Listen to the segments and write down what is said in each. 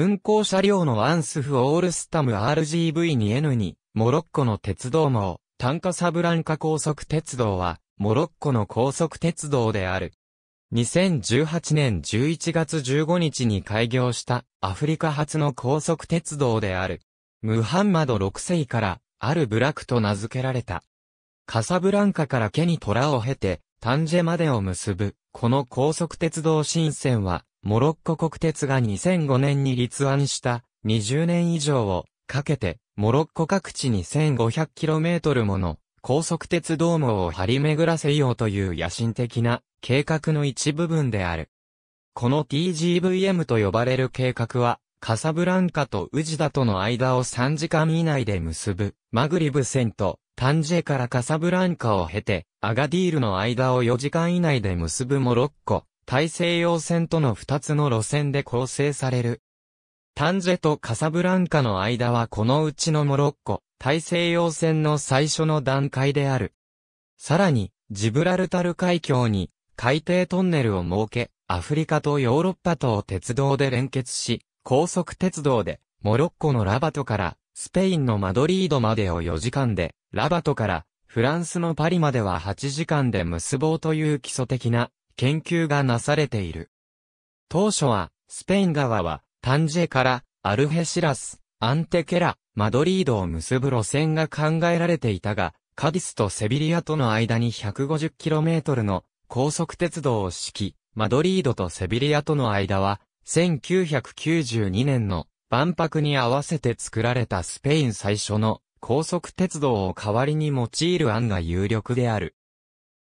運行車両のアンスフオールスタム RGV2N に、モロッコの鉄道網、ンカサブランカ高速鉄道は、モロッコの高速鉄道である。2018年11月15日に開業したアフリカ初の高速鉄道である。ムハンマド6世からアルブラクと名付けられた。カサブランカからケニトラを経てタンジェまでを結ぶこの高速鉄道新線はモロッコ国鉄が2005年に立案した20年以上をかけてモロッコ各地に 1500km もの高速鉄道網を張り巡らせようという野心的な計画の一部分である。この TGVM と呼ばれる計画は、カサブランカとウジダとの間を3時間以内で結ぶ、マグリブ線と、タンジェからカサブランカを経て、アガディールの間を4時間以内で結ぶモロッコ、大西洋線との2つの路線で構成される。タンジェとカサブランカの間はこのうちのモロッコ、大西洋線の最初の段階である。さらに、ジブラルタル海峡に海底トンネルを設け、アフリカとヨーロッパとを鉄道で連結し、高速鉄道で、モロッコのラバトから、スペインのマドリードまでを4時間で、ラバトから、フランスのパリまでは8時間で結ぼうという基礎的な研究がなされている。当初は、スペイン側は、タンジェから、アルヘシラス、アンテケラ、マドリードを結ぶ路線が考えられていたが、カディスとセビリアとの間に 150km の高速鉄道を敷き、マドリードとセビリアとの間は、1992年の万博に合わせて作られたスペイン最初の高速鉄道を代わりに用いる案が有力である。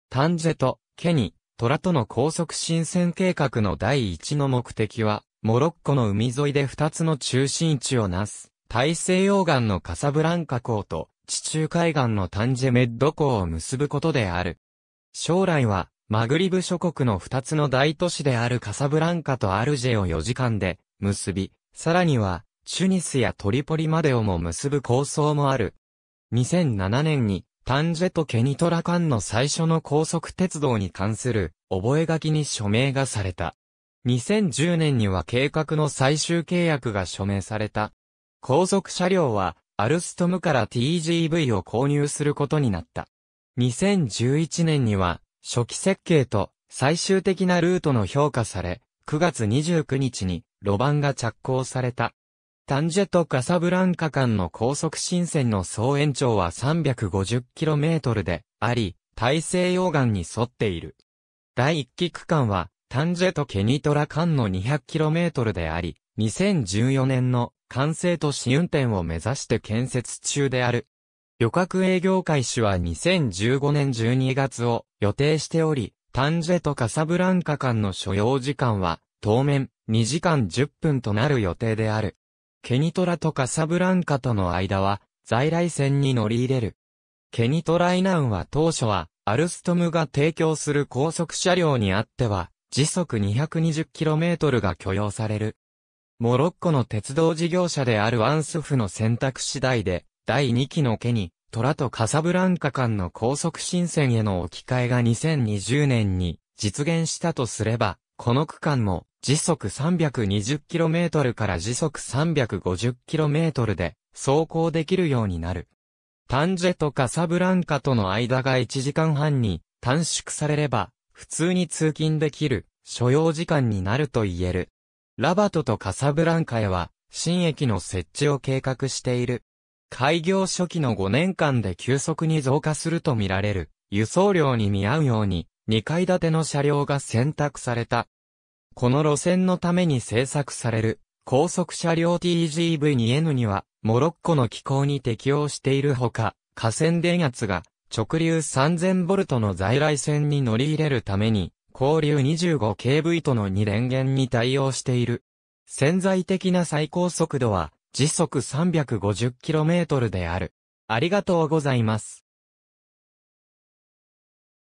タンジェとケニ、虎との高速新線計画の第一の目的は、モロッコの海沿いで二つの中心地をなす、大西洋岸のカサブランカ港と、地中海岸のタンジェメッド港を結ぶことである。将来は、マグリブ諸国の二つの大都市であるカサブランカとアルジェを4時間で結び、さらには、チュニスやトリポリまでをも結ぶ構想もある。2007年にタンジェとケニトラ間の最初の高速鉄道に関する覚書に署名がされた。2010年には計画の最終契約が署名された。高速車両はアルストムから TGV を購入することになった。2011年には初期設計と最終的なルートの評価され、9月29日に路盤が着工された。タンジェとカサブランカ間の高速新線の総延長は 350km であり、大西洋岸に沿っている。第1期区間は、タンジェとケニトラ間の 200km であり、2014年の完成都市運転を目指して建設中である。旅客営業開始は2015年12月を予定しており、タンジェとカサブランカ間の所要時間は、当面2時間10分となる予定である。ケニトラとカサブランカとの間は、在来線に乗り入れる。ケニトライナウンは当初は、アルストムが提供する高速車両にあっては、時速 220km が許容される。モロッコの鉄道事業者であるアンスフの選択次第で、第2期のケニ、トラとカサブランカ間の高速新線への置き換えが2020年に実現したとすれば、この区間も時速 320km から時速 350km で走行できるようになる。タンジェとカサブランカとの間が1時間半に短縮されれば、普通に通勤できる所要時間になると言える。ラバトとカサブランカへは、新駅の設置を計画している。開業初期の5年間で急速に増加するとみられる、輸送量に見合うように、2階建ての車両が選択された。この路線のために製作される高速車両 TGV2N にはモロッコの気候に適応しているほか、河川電圧が直流 3000V の在来線に乗り入れるために、交流 25kV との2連元に対応している。潜在的な最高速度は時速 350km である。ありがとうございます。